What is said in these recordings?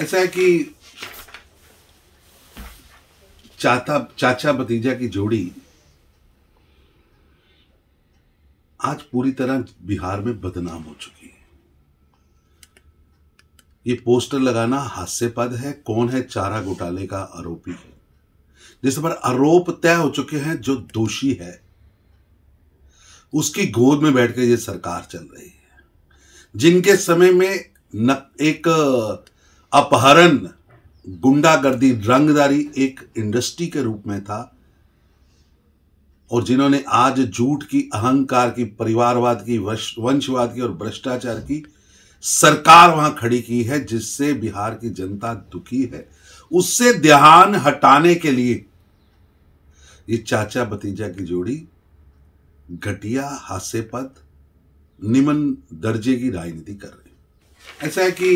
ऐसा है कि चाचा चाचा भतीजा की जोड़ी आज पूरी तरह बिहार में बदनाम हो चुकी है ये पोस्टर लगाना हास्यपद है कौन है चारा घोटाले का आरोपी है जिस पर आरोप तय हो चुके हैं जो दोषी है उसकी गोद में बैठकर यह ये सरकार चल रही है जिनके समय में न, एक अपहरण गुंडागर्दी रंगदारी एक इंडस्ट्री के रूप में था और जिन्होंने आज झूठ की अहंकार की परिवारवाद की वंशवाद की और भ्रष्टाचार की सरकार वहां खड़ी की है जिससे बिहार की जनता दुखी है उससे ध्यान हटाने के लिए ये चाचा भतीजा की जोड़ी घटिया हास्यपद निमन दर्जे की राजनीति कर रही ऐसा है कि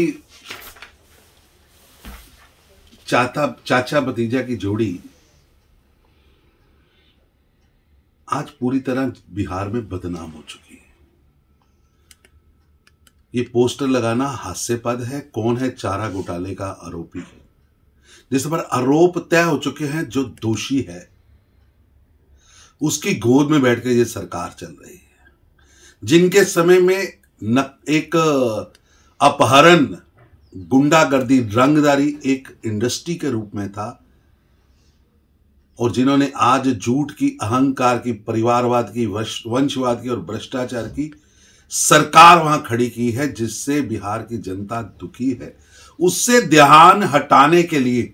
चाचा चाचा भतीजा की जोड़ी आज पूरी तरह बिहार में बदनाम हो चुकी है ये पोस्टर लगाना हास्यपद है कौन है चारा घोटाले का आरोपी है जिस पर आरोप तय हो चुके हैं जो दोषी है उसकी गोद में बैठकर ये सरकार चल रही है जिनके समय में न एक अपहरण गुंडागर्दी रंगदारी एक इंडस्ट्री के रूप में था और जिन्होंने आज झूठ की अहंकार की परिवारवाद की वंशवाद की और भ्रष्टाचार की सरकार वहां खड़ी की है जिससे बिहार की जनता दुखी है उससे ध्यान हटाने के लिए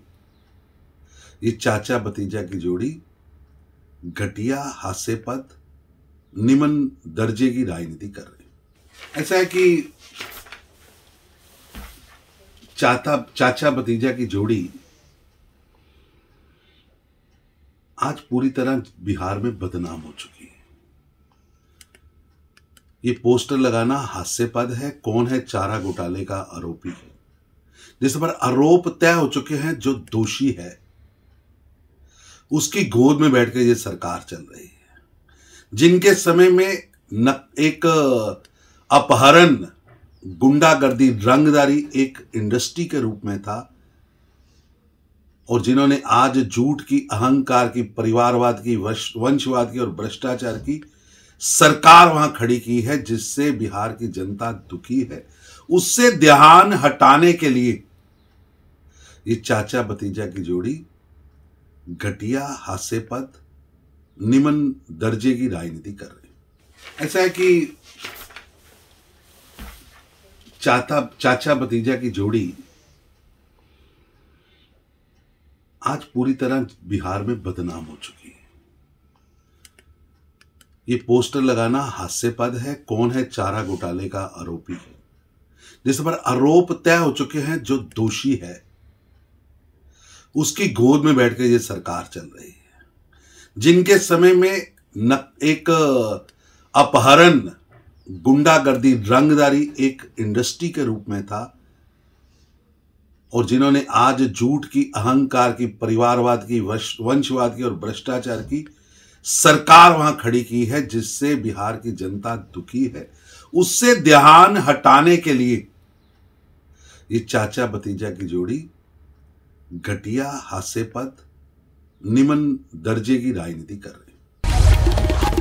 ये चाचा भतीजा की जोड़ी घटिया हास्यपद निम्न दर्जे की राजनीति कर रही ऐसा है कि चाचा चाचा भतीजा की जोड़ी आज पूरी तरह बिहार में बदनाम हो चुकी है ये पोस्टर लगाना हास्यपद है कौन है चारा घोटाले का आरोपी है जिस पर आरोप तय हो चुके हैं जो दोषी है उसकी गोद में बैठ कर ये सरकार चल रही है जिनके समय में न, एक अपहरण गुंडागर्दी रंगदारी एक इंडस्ट्री के रूप में था और जिन्होंने आज झूठ की अहंकार की परिवारवाद की वंशवाद की और भ्रष्टाचार की सरकार वहां खड़ी की है जिससे बिहार की जनता दुखी है उससे ध्यान हटाने के लिए ये चाचा भतीजा की जोड़ी घटिया हास्यपद निम्न दर्जे की राजनीति कर रही है ऐसा है कि चाचा चाचा भतीजा की जोड़ी आज पूरी तरह बिहार में बदनाम हो चुकी है ये पोस्टर लगाना हास्यपद है कौन है चारा घोटाले का आरोपी है जिस पर आरोप तय हो चुके हैं जो दोषी है उसकी गोद में बैठकर ये सरकार चल रही है जिनके समय में न एक अपहरण गुंडागर्दी रंगदारी एक इंडस्ट्री के रूप में था और जिन्होंने आज झूठ की अहंकार की परिवारवाद की वंशवाद की और भ्रष्टाचार की सरकार वहां खड़ी की है जिससे बिहार की जनता दुखी है उससे ध्यान हटाने के लिए ये चाचा भतीजा की जोड़ी घटिया हास्यपद निमन दर्जे की राजनीति कर रही